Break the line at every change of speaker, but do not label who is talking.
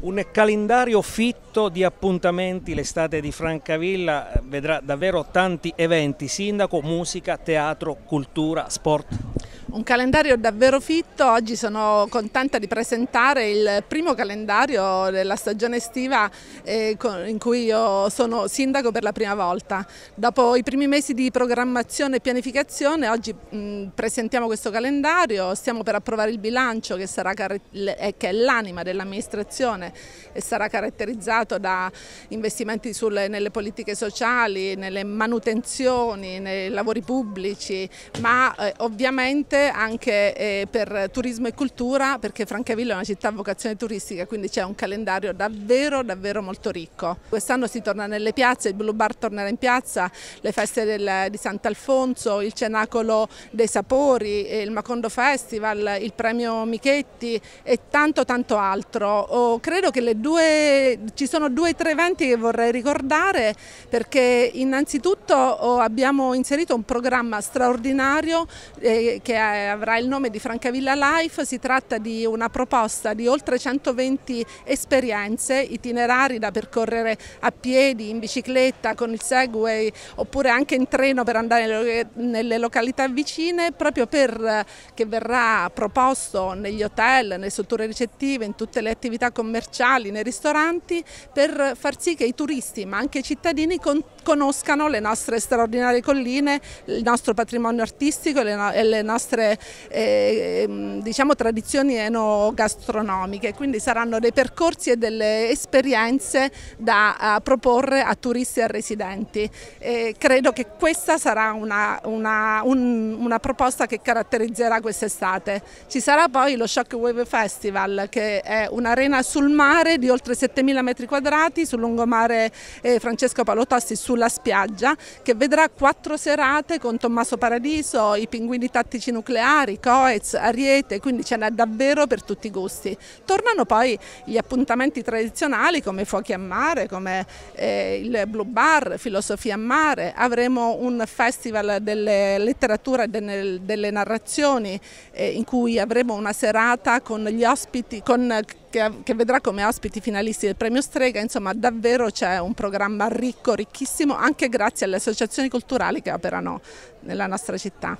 Un calendario fitto di appuntamenti, l'estate di Francavilla vedrà davvero tanti eventi, sindaco, musica, teatro, cultura, sport. Un calendario davvero fitto, oggi sono contenta di presentare il primo calendario della stagione estiva eh, in cui io sono sindaco per la prima volta. Dopo i primi mesi di programmazione e pianificazione oggi presentiamo questo calendario, stiamo per approvare il bilancio che, sarà, eh, che è l'anima dell'amministrazione e sarà caratterizzato da investimenti sulle, nelle politiche sociali, nelle manutenzioni, nei lavori pubblici, ma eh, ovviamente importante anche eh, per turismo e cultura perché Francavilla è una città a vocazione turistica quindi c'è un calendario davvero davvero molto ricco. Quest'anno si torna nelle piazze, il Blue Bar tornerà in piazza, le feste del, di Sant'Alfonso, il Cenacolo dei Sapori, eh, il Macondo Festival, il premio Michetti e tanto tanto altro. Oh, credo che due, ci sono due o tre eventi che vorrei ricordare perché innanzitutto oh, abbiamo inserito un programma straordinario eh, che ha che eh, avrà il nome di Francavilla Life, si tratta di una proposta di oltre 120 esperienze, itinerari da percorrere a piedi, in bicicletta, con il Segway oppure anche in treno per andare nelle località vicine, proprio per eh, che verrà proposto negli hotel, nelle strutture ricettive, in tutte le attività commerciali, nei ristoranti, per far sì che i turisti ma anche i cittadini conoscano le nostre straordinarie colline, il nostro patrimonio artistico e le nostre altre eh, ehm, diciamo, tradizioni enogastronomiche, quindi saranno dei percorsi e delle esperienze da uh, proporre a turisti e a residenti. E credo che questa sarà una, una, un, una proposta che caratterizzerà quest'estate. Ci sarà poi lo Shockwave Festival che è un'arena sul mare di oltre 7.000 metri quadrati sul lungomare eh, Francesco Palotossi sulla spiaggia che vedrà quattro serate con Tommaso Paradiso, i pinguini tattici nucleari nucleari, Coez, Ariete, quindi ce n'è davvero per tutti i gusti. Tornano poi gli appuntamenti tradizionali come Fuochi a Mare, come eh, il Blue Bar, Filosofia a Mare, avremo un festival delle letterature e delle, delle narrazioni eh, in cui avremo una serata con gli ospiti, con, che, vedrà come ospiti finalisti del premio Strega, insomma davvero c'è un programma ricco, ricchissimo, anche grazie alle associazioni culturali che operano nella nostra città.